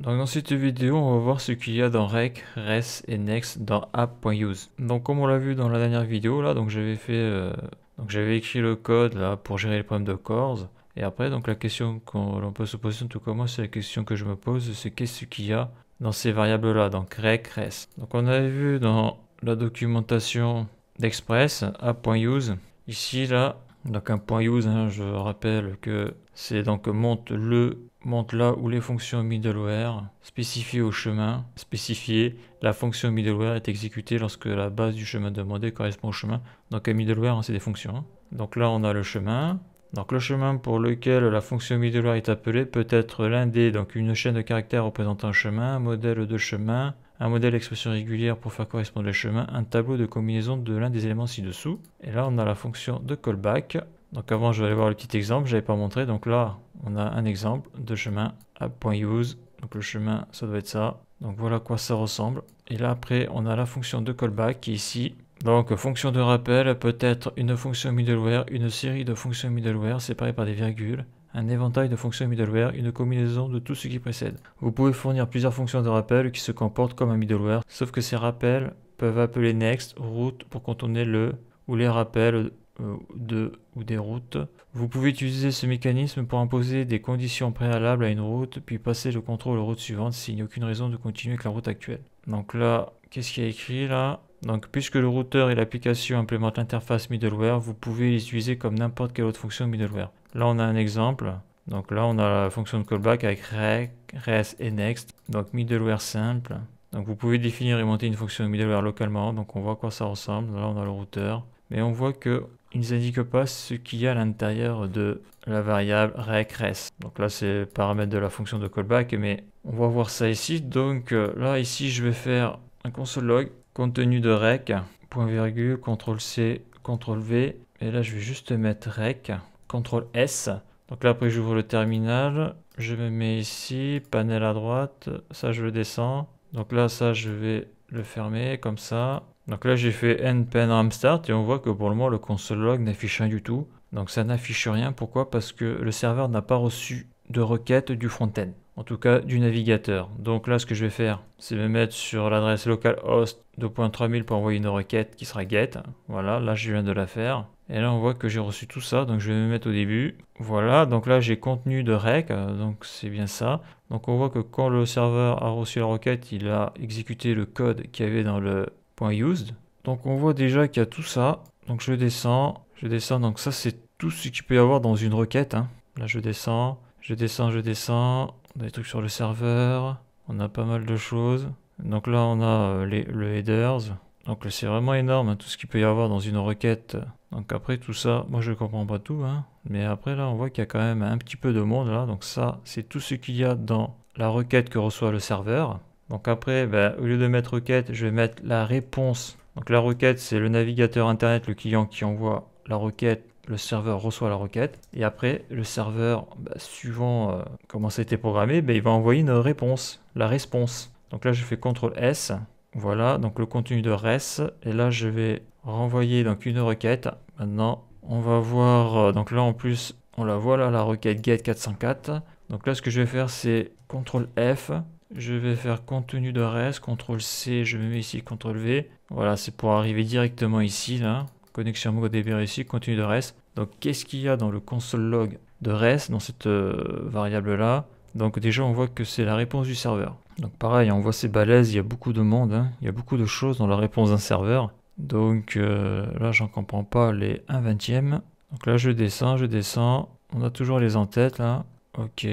Donc dans cette vidéo, on va voir ce qu'il y a dans rec, res et next dans app.use. Donc comme on l'a vu dans la dernière vidéo là, donc j'avais fait euh, donc j'avais écrit le code là pour gérer les problèmes de cores et après donc la question l'on peut se poser en tout cas moi c'est la question que je me pose c'est qu'est-ce qu'il y a dans ces variables là donc rec, res. Donc on avait vu dans la documentation d'Express app.use ici là donc un point use, hein, je rappelle que c'est donc monte le, monte là où les fonctions middleware spécifiées au chemin, spécifiées, la fonction middleware est exécutée lorsque la base du chemin demandé correspond au chemin. Donc un middleware, hein, c'est des fonctions. Hein. Donc là on a le chemin. Donc le chemin pour lequel la fonction middleware est appelée peut être l'un des, donc une chaîne de caractères représentant un chemin, modèle de chemin, un modèle d'expression régulière pour faire correspondre les chemins, un tableau de combinaison de l'un des éléments ci-dessous. Et là, on a la fonction de callback. Donc avant, je vais aller voir le petit exemple, je n'avais pas montré. Donc là, on a un exemple de chemin app.use. Donc le chemin, ça doit être ça. Donc voilà à quoi ça ressemble. Et là, après, on a la fonction de callback qui ici. Donc, fonction de rappel peut être une fonction middleware, une série de fonctions middleware séparées par des virgules un éventail de fonctions middleware, une combinaison de tout ce qui précède. Vous pouvez fournir plusieurs fonctions de rappel qui se comportent comme un middleware, sauf que ces rappels peuvent appeler next, route pour contourner le ou les rappels euh, de ou des routes. Vous pouvez utiliser ce mécanisme pour imposer des conditions préalables à une route, puis passer le contrôle aux routes suivantes s'il n'y a aucune raison de continuer avec la route actuelle. Donc là, qu'est-ce qu'il y a écrit là donc, puisque le routeur et l'application implémentent l'interface middleware, vous pouvez les utiliser comme n'importe quelle autre fonction middleware. Là, on a un exemple. Donc là, on a la fonction de callback avec rec, res et next. Donc middleware simple. Donc vous pouvez définir et monter une fonction middleware localement. Donc on voit à quoi ça ressemble. Là, on a le routeur. Mais on voit que il ne nous indique pas ce qu'il y a à l'intérieur de la variable rec res. Donc là, c'est paramètre de la fonction de callback. Mais on va voir ça ici. Donc euh, là, ici, je vais faire un console log Contenu de rec, point virgule, contrôle C, ctrl V, et là je vais juste mettre rec, ctrl S. Donc là après j'ouvre le terminal, je me mets ici, panel à droite, ça je le descends. Donc là ça je vais le fermer comme ça. Donc là j'ai fait npm START et on voit que pour le moment le console log n'affiche rien du tout. Donc ça n'affiche rien, pourquoi Parce que le serveur n'a pas reçu de requête du front-end en tout cas du navigateur. Donc là, ce que je vais faire, c'est me mettre sur l'adresse localhost 2.3000 pour envoyer une requête qui sera get. Voilà, là, je viens de la faire. Et là, on voit que j'ai reçu tout ça, donc je vais me mettre au début. Voilà, donc là, j'ai contenu de rec, euh, donc c'est bien ça. Donc on voit que quand le serveur a reçu la requête, il a exécuté le code qu'il y avait dans le point .used. Donc on voit déjà qu'il y a tout ça. Donc je descends, je descends, donc ça c'est tout ce qu'il peut y avoir dans une requête. Hein. Là je descends, je descends, je descends des trucs sur le serveur. On a pas mal de choses. Donc là, on a euh, les, le headers. Donc c'est vraiment énorme, hein, tout ce qu'il peut y avoir dans une requête. Donc après tout ça, moi je comprends pas tout. Hein, mais après là, on voit qu'il y a quand même un petit peu de monde là. Donc ça, c'est tout ce qu'il y a dans la requête que reçoit le serveur. Donc après, ben, au lieu de mettre requête, je vais mettre la réponse. Donc la requête, c'est le navigateur internet, le client qui envoie la requête le serveur reçoit la requête et après le serveur, bah, suivant euh, comment ça a été programmé, bah, il va envoyer une réponse, la réponse. Donc là je fais CTRL S, voilà donc le contenu de res et là je vais renvoyer donc une requête. Maintenant on va voir, euh, donc là en plus on la voit là la requête get 404. Donc là ce que je vais faire c'est CTRL F, je vais faire contenu de res, CTRL C, je me mets ici CTRL V. Voilà c'est pour arriver directement ici là connexion MongoDB ici, contenu de res ». Donc qu'est-ce qu'il y a dans le console log de REST dans cette euh, variable-là Donc déjà on voit que c'est la réponse du serveur. Donc pareil, on voit ces balaises, il y a beaucoup de monde, hein. il y a beaucoup de choses dans la réponse d'un serveur. Donc euh, là j'en comprends pas les 1 vingtième. Donc là je descends, je descends, on a toujours les en-têtes là. Ok,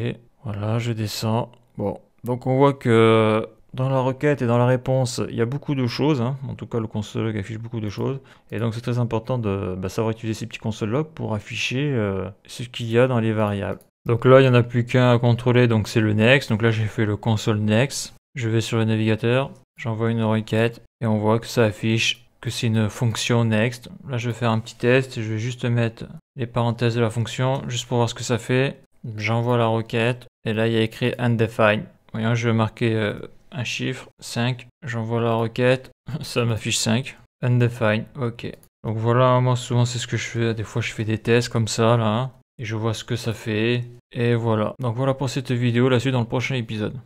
voilà, je descends. Bon, donc on voit que dans la requête et dans la réponse, il y a beaucoup de choses. Hein. En tout cas, le console log affiche beaucoup de choses. Et donc, c'est très important de bah, savoir utiliser ces petits console logs pour afficher euh, ce qu'il y a dans les variables. Donc là, il n'y en a plus qu'un à contrôler, donc c'est le next. Donc là, j'ai fait le console next. Je vais sur le navigateur, j'envoie une requête et on voit que ça affiche que c'est une fonction next. Là, je vais faire un petit test. Je vais juste mettre les parenthèses de la fonction juste pour voir ce que ça fait. J'envoie la requête et là, il y a écrit undefined. Voyons, je vais marquer euh, un chiffre, 5. J'envoie la requête, ça m'affiche 5. Undefined, ok. Donc voilà, moi souvent c'est ce que je fais. Des fois je fais des tests comme ça, là. Hein. Et je vois ce que ça fait. Et voilà. Donc voilà pour cette vidéo. La suite dans le prochain épisode.